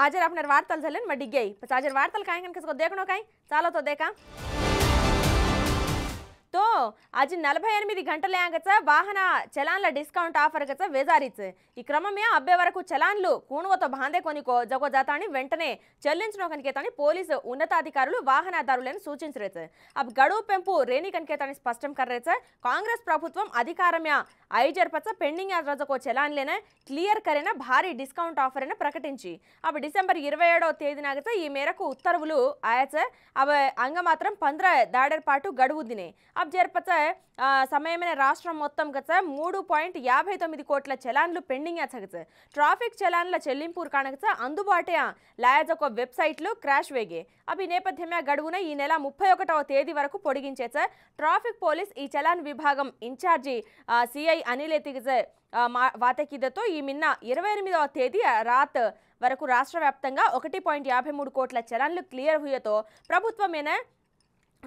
आज आप वार्ताल झलन मडिगे पचाजर वार्ताल काय कन किसको देखनो काय तो देखा అది నలభై ఎనిమిది గంటలేగచ వాహన చలాన్ల డిస్కౌంట్ ఆఫర్ గచ వేజారిచ్ ఈ క్రమమే అబ్బే వరకు చలాన్లు కూణువతో బాందే కొనికో జగో జాతాన్ని వెంటనే చెల్లించిన కనికేతని పోలీసు ఉన్నతాధికారులు వాహనదారులను సూచించరేచ్ అబ్ గడువు పెంపు రేణి కనికేతని స్పష్టం కర్రేచ కాంగ్రెస్ ప్రభుత్వం అధికారమే ఐజర్పచ పెండింగ్ రజకో చలాన్లేన క్లియర్ కరైన భారీ డిస్కౌంట్ ఆఫర్ అని ప్రకటించి అబ్ డిసెంబర్ ఇరవై ఏడవ తేదీనాగచ ఈ మేరకు ఉత్తర్వులు ఆయచ అబ్ అంగ మాత్రం పంద్ర దాడర్ పాటు గడువు దినే అబ్ జర్ పచ్చ సమయమైన రాష్ట్రం మొత్తం గచ్చ మూడు పాయింట్ యాభై తొమ్మిది కోట్ల చలాన్లు పెండింగ్ అచ్చగచ్చ ట్రాఫిక్ చలాన్ల చెల్లింపు కానగచ్చ అందుబాటే ఒక వెబ్సైట్లు క్రాష్ వేగే అవి నేపథ్యమే గడువున ఈ నెల ముప్పై ఒకటవ తేదీ వరకు పొడిగించేచ ట్రాఫిక్ పోలీస్ ఈ చలాన్ విభాగం ఇన్ఛార్జి సిఐ అనిల్ ఎతిగజ వాతకిదతో ఈ మిన్న ఇరవై ఎనిమిదవ తేదీ రాత్ వరకు రాష్ట్ర వ్యాప్తంగా ఒకటి పాయింట్ యాభై మూడు కోట్ల చలాన్లు క్లియర్ హుయ్యతో ప్రభుత్వమైన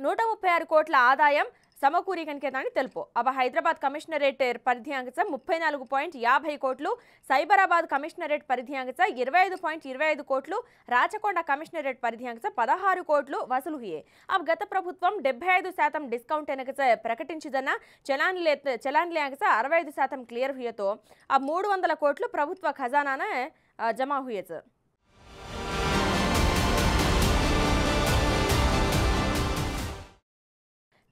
నూట ముప్పై ఆరు కోట్ల ఆదాయం సమకూరికనికేనని తెలుపు అవ హైదరాబాద్ కమిషనరేట్ పరిధి పరిధియాంగచ ముప్పై నాలుగు పాయింట్ యాభై కోట్లు సైబరాబాద్ కమిషనరేట్ పరిధి పరిధియాంగచ ఇరవై ఐదు పాయింట్ ఇరవై ఐదు కోట్లు రాచకొండ కమిషనరేట్ పరిధి పరిధియాంగచ పదహారు కోట్లు వసూలు హుయే అవ గత ప్రభుత్వం డెబ్బై ఐదు శాతం డిస్కౌంట్ ఎనగచ ప్రకటించిదన్న చలాన్లే చలాన్లేయాంగచ అరవై ఐదు శాతం క్లియర్ హుయతో ఆ మూడు వందల కోట్లు ప్రభుత్వ ఖజానాన జమా హుయచ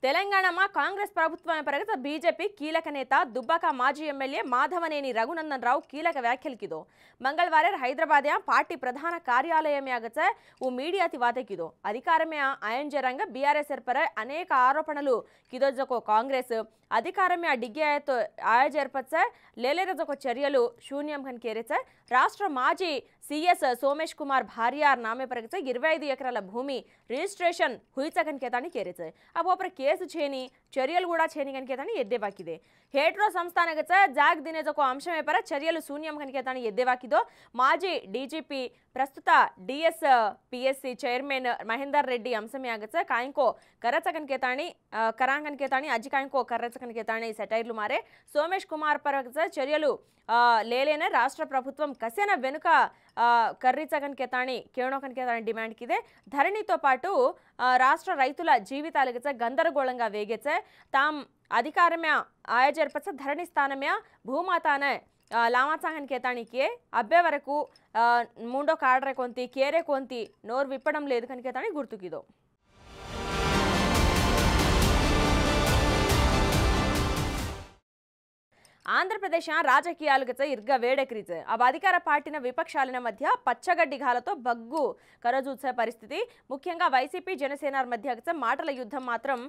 తెలంగాణમાં కాంగ్రెస్ ప్రభుత్వం పెరగత బీజేపీ కీలక నేత దుబ్బాక మాజీ ఎమ్మెల్యే మాధవనేని రఘునందన్ రావు కీలక ವ್ಯಾಖ್ಯಲಿಕ್ಕಿದು ಮಂಗಳವಾರ ಹೈದರಾಬಾದ್ಯ ಪಾರ್ಟಿ ಪ್ರಧಾನ ಕಾರ್ಯಾಲಯವೇ ಆಗಚ ಓ ಮೀಡಿಯಾ ತಿವಾತೆಕ್ಕಿದು ಅಧಿಕಾರಮೇ ಆಯಂಜರಂಗ ಬೀಆರ್ಎಸ್ ಸೇರ್ಪರೆ ಅನೇಕ ಆರೋಪಣಲು ಕಿದೊಜಕೋ ಕಾಂಗ್ರೆಸ್ అధికారం ఆ డిగ్గాయతో ఆయజర్పత్ సార్ లేలేరదొక చర్యలు శూన్యం కనికేరే సార్ రాష్ట్ర మాజీ సీఎస్ సోమేష్ కుమార్ భార్య నామే పరిగితే ఇరవై ఐదు ఎకరాల భూమి రిజిస్ట్రేషన్ హుయిచ కనికేతాన్ని కేరే సార్ అప్పుడు కేసు చేయని చర్యలు కూడా చేయని కనికేతాన్ని ఎద్దేవాకిదే ಹೇಟ್ರೋ ಸಂಸ್ಥಾನಗತ ಜಾಗ್ ದಿನದಕ್ಕೂ ಅಂಶ ಮೇಪರ ಚರ್ಯಲು ಶೂನ್ಯಂ ಕನಿಕೇತಾನೆ ಎದ್ದೆವಾಕಿದೋ ಮಾಜಿ ಡಿಜಿಪಿ ಪ್ರಸ್ತುತ DS PSC chairman Mahender Reddy ಅಂಶಮೆ ಆಗತ್ತ ಕಾಯಂಕೋ ಕರಚಕನ್ ಕೇತಾಣಿ ಕರಾಂಗನ್ ಕೇತಾಣಿ ಅಜ್ಜಿ ಕಾಯಂಕೋ కర్రచకని కేతాణి సెటైర్లు మారే సోమేష్ కుమార్ పరగజ చర్యలు లేలేనే రాష్ట్ర ప్రభుత్వం కసేన వెనుక కర్రీచ కేతాణి కేణో కేతాణి డిమాండ్కి ఇదే ధరణితో పాటు రాష్ట్ర రైతుల జీవితాలకిచ గందరగోళంగా వేగెచ్చే తాం ಅಧಿಕಾರಮ್ಯ ಆಯಜರ್ಪಸ ಧರಣಿ ಸ್ಥಾನಮ್ಯ ಭೂಮಾತಾನ లామాత్సాంగన్ కేతానికి అబ్బే వరకు మూడో కాడరే కొంతి కేరే కొంతి నోరు విప్పడం లేదు కనుక కేతానికి గుర్తుకిదో ఆంధ్రప్రదేశ్ ఇర్గ ಇರ್ಗ ವೇಡಕ್ರೀಚೆ అధికార పార్టీన విపక్షాలన మధ్య పచ్చగడ్డి గాలతో బగ్గు కరజూసే పరిస్థితి ముఖ్యంగా వైసీపీ జనసేన మధ్య మాటల యుద్ధం మాత్రం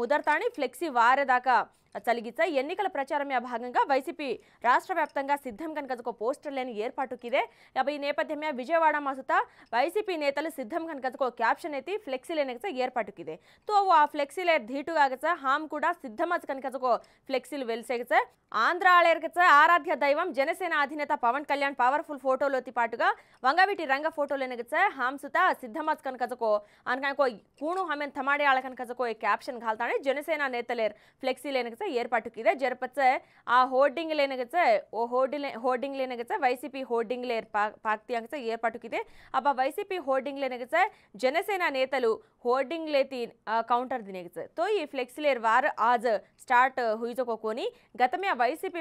ముదర్తాని ఫ్లెక్సీ వారేదాకా తలిగిచ ఎన్నికల ప్రచారమే భాగంగా వైసీపీ రాష్ట్రవ్యాప్తంగా సిద్ధం గనకదకు పోస్టర్లని ఏర్పాటు కిదే అబ ఈ నేపధ్యమే విజయవాడ మాసత వైసీపీ నేతలు సిద్ధం గనకదకు క్యాప్షన్ ఏతి ఫ్లెక్సీలని కస ఏర్పాటు కిదే తో అవు ఆ ఫ్లెక్సీల దీటుగ కస హమ్ కూడా సిద్ధం మాస కనకదకు ఫ్లెక్సీల వెల్సే కస ఆంధ్రాళే కస ఆరాధ్య దైవం జనసేన అధినేత పవన్ కళ్యాణ్ పవర్ఫుల్ ఫోటో లోతి పాటుగా వంగవేటి రంగ ఫోటోలని కస హమ్ సత సిద్ధం మాస కనకదకు అనక కో కును హమే తమడే ఆళకన కసకో క్యాప్షన్ घालతనే జనసేన నేతలే ఫ్లెక్సీలని క एर्पाटे ಜರಪತ್ಸೆ आ होर्डिंग होर्डिंग ಓ होर्डिंग ಹೋರ್ಡಿಂಗ್ಲ್ एर्पाटे अब ಸಿ होर्डिंग ಹೋರ್ಡಿಂಗ್ಲ್ नेता होर्डिंग कौंटर दिन तो ये फ्लेक्सी वार आज स्टार्ट हुई जो वैसीपी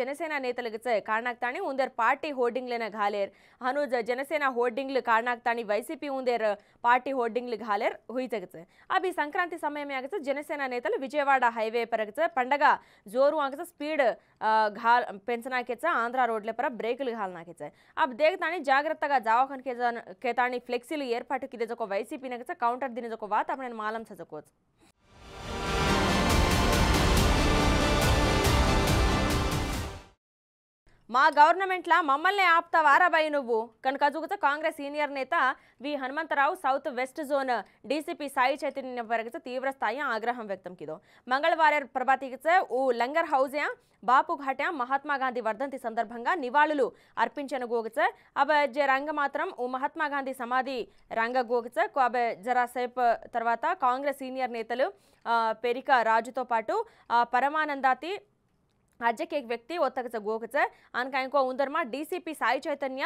जनसेना नेता कारण उंदेर पार्टी होर्डिंग घालेर हनुज जनसेना होर्डिंग कारणाक्ता वैसीपी उंदेर पार्टी होर्डिंग घालेर हुई अभी संक्रांति समय में आगे जनसेना नेता विजयवाड़ा हाईवे पर పండగ జోరు ఆంకచ్చ స్పీడ్ ఘాల్ పెంచనాకెచ్చ ఆంధ్ర రోడ్ల పర బ్రేకులు ఘాలనాకెచ్చ అబ్ దేగతాని జాగ్రత్తగా జావకన్ కేతాని ఫ్లెక్సీలు ఏర్పాటుకి దిజొక వైసీపీ నగచ్చ కౌంటర్ దినజొక వాత అప్పుడు నేను మాలం చదువుకోవచ్చు మా గవర్నమెంట్లా మమ్మల్ని ఆపుతావారా భయ నువ్వు కనుక చూపితే కాంగ్రెస్ సీనియర్ నేత V Hanumantha Rao south west zone DCP Sai Chaitanya వరకు తీవ్రస్థాయి ఆగ్రహం వ్యక్తం కిదో మంగళవారం ప్రభాతికి ఓ లంగర్ హౌజయా బాపు ఘాట్యా మహాత్మా గాంధీ వర్ధంతి సందర్భంగా నివాళులు అర్పించను గోగచ అబ జె రంగ మాత్రం ఓ మహాత్మా గాంధీ సమాధి రంగ గోగచ అబ జరాసేపు తర్వాత కాంగ్రెస్ సీనియర్ నేతలు పెరిక రాజుతో పాటు పరమానందాతి राज्यಕ್ಕೆ एक व्यक्ति ಒತ್ತಗಚ ಗೋಕಚ ಆನ್ ಕಾಯಂಕೋ ಉಂದರ್ಮ డీసీపీ సాయి చైతన్య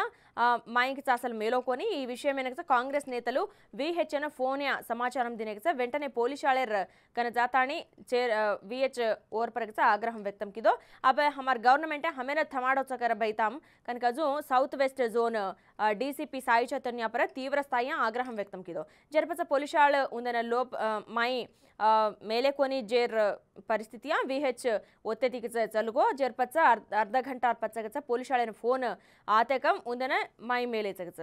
మాయింకిచ అసలు మేలోకొని ఈ విషయం వెనక కాంగ్రెస్ నేతలు విహెచ్ఎన్ ఫోన్య సమాచారం దినగచ వెంటనే పోలీసాళేర్ కన జాతాణి విహెచ్ ఓర్ పరగచ ఆగ్రహం వ్యక్తం కిదో అబ హమార్ గవర్నమెంట్ హమేన థమాడోచ కర బైతాం కనుక జూ south west zone DCP Sai Chaitanya పర తీవ్ర స్థాయి ఆగ్రహం వ్యక్తం కిదో జరపచ పోలీసాళ్ ఉందన లోప్ మాయి मेलेकोनी जेर ಪರಿಸ್ಥಿತಿಯ ವಿ ಹೆಚ್ ಒತ್ತೆತಿಗೆ ಚಲುಗೋ ಜರ್ಪಚ್ಚ ಅರ್ಧ ಅರ್ಧ ಗಂಟೆ ಅರ್ಪಚ್ಚಗಚ್ಚ ಪೊಲೀಸ್ ಶಾಳೆನ ಫೋನ್ ಆತೆಕಂ ಉಂದನ ಮೈ ಮೇಲೆ ಚಗಚ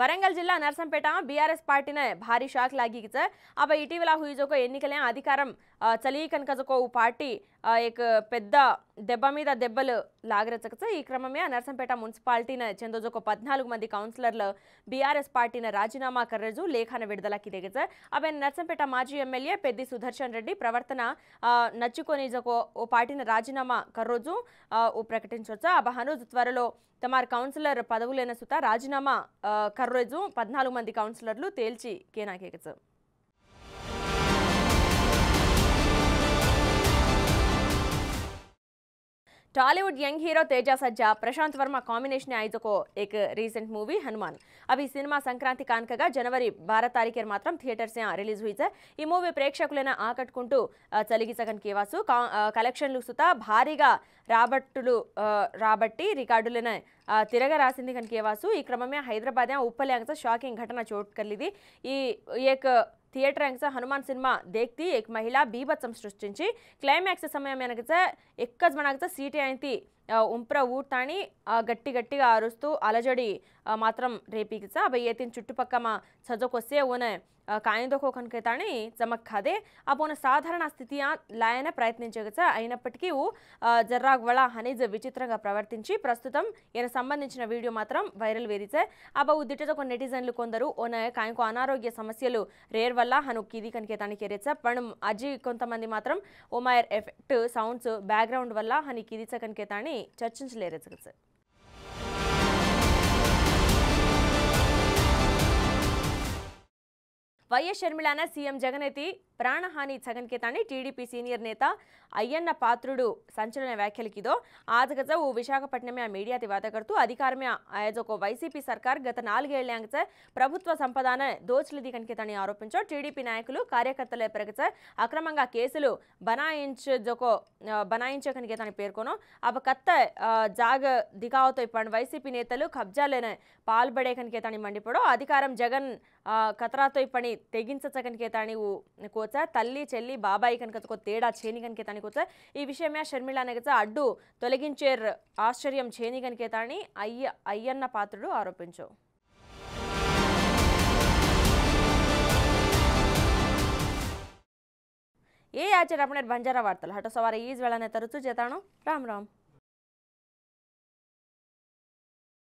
వరంగల్ జిల్లా నర్సంపేట బీఆర్ఎస్ పార్టీనే భారీ షాక్ లాగి ಸರ್ ఇటీవల హుయిజోకో ఎన్నికలే అధికారం చలీ కనకజకో పార్టీ ఇక పెద్ద దెబ్బ మీద దెబ్బలు లాగరచక ఈ క్రమమే నర్సంపేట మున్సిపాలిటీన చెందోజొక పద్నాలుగు మంది కౌన్సిలర్లు బీఆర్ఎస్ పార్టీన రాజీనామా కర్రజు లేఖన విడుదలకి దిగజ అవే నర్సంపేట మాజీ ఎమ్మెల్యే పెద్ది సుదర్శన్ రెడ్డి ప్రవర్తన నచ్చుకోనిజకో ఓ పార్టీన రాజీనామా కర్రోజు ప్రకటించవచ్చు ప్రకటించొచ్చ అబ త్వరలో తమారు కౌన్సిలర్ పదవులైన సుత రాజీనామా కర్రోజు పద్నాలుగు మంది కౌన్సిలర్లు తేల్చి కేనాకేకచు Tollywood young hero Teja Sajja Prashanth Varma combination ఐదుకో को రీసెంట్ మూవీ హనుమాన్ అవి సినిమా సంక్రాంతి కానుకగా జనవరి భారత తారీఖున మాత్రం థియేటర్స్ రిలీజ్ హుయిసే ఈ మూవీ ప్రేక్షకులైన ఆకట్టుకుంటూ సగన్ కేవాసు కలెక్షన్లు సుత భారీగా రాబట్టులు రాబట్టి రికార్డులైన తిరగ రాసింది కనుక కేవాసు ఈ క్రమమే హైదరాబాద్ ఉప్పలేక షాకింగ్ ఘటన చోటు కలిది ఈ ఏక థియేటర్ ऐंगस హనుమాన్ సినిమా దేక్తి एक మహిళా బీభత్సం సృష్టించి క్లైమాక్స్ సమయం వెనకచ ఎక్కజ్ మనకచ సీటీ అయితే ఉంప్ర ఊర్తాని గట్టి గట్టిగా అరుస్తూ అలజడి మాత్రం రేపీకచ అవి ఏతిన చుట్టుపక్క మా చజకొస్తే ఓనే ಕಾಯ್ದುಕೋಕನ್ಕೇತಾಣಿ ಜಮಕ್ಕಾದೆ అపోన సాధారణ స్థితి లాయన ప్రయత్నించగచ అయినప్పటికీ జర్రాగ్వళ హనీజ్ విచిత్రంగా ప్రవర్తించి ప్రస్తుతం ఈయన సంబంధించిన వీడియో మాత్రం వైరల్ వేరిచే అబ్బా ఉద్దిటతో కొన్ని నెటిజన్లు కొందరు ఓన కాయకు అనారోగ్య సమస్యలు రేర్ వల్ల హను కిది కనికే తనకి ఎరేచ పణం అజి కొంతమంది మాత్రం ఓమాయర్ ఎఫెక్ట్ సౌండ్స్ బ్యాక్గ్రౌండ్ వల్ల హని కిదిచ కనికే తాని సార్ వైఎస్ షర్మిలాన సీఎం జగన్ అయితే ప్రాణహాని సంఘంకేతాన్ని టీడీపీ సీనియర్ నేత అయ్యన్న పాత్రుడు సంచలన వ్యాఖ్యలకిదో ఆదగజ ఓ విశాఖపట్నమే మీడియా వాదకర్తూ అధికారమే ఆయాజొక వైసీపీ సర్కార్ గత నాలుగేళ్ల ప్రభుత్వ సంపదాన దోచులది కనికేతాన్ని ఆరోపించో టీడీపీ నాయకులు కార్యకర్తల పెరగచ అక్రమంగా కేసులు బనాయించజొకో బనాయించే కనికేతాన్ని పేర్కొను అవ కత్త జాగ దిగావతో ఇప్పటి వైసీపీ నేతలు కబ్జాలేన పాల్పడే కనికేతాన్ని మండిపడో అధికారం జగన్ కతరాతో ఇప్పటి తెగించచ కనికేతాన్ని కోచ ತನಗೊತ್ತ ತಲ್ಲಿ ಚೆಲ್ಲಿ ಬಾಬಾಯಿ ಕನಕತ್ಕೊ ತೇಡ ಛೇನಿ ಕನಕೆ ತನಗೊತ್ತ ఈ విషయమే కదా అడ్డు తొలగించే ఆశ్చర్యం చేని అని అయ్య అయ్యన్న పాత్రుడు ఆరోపించు ఏ ఆచార్య బంజారా వార్తలు హఠ ఈజ్ వెళ్ళనే తరచు చేతాను రామ్ రామ్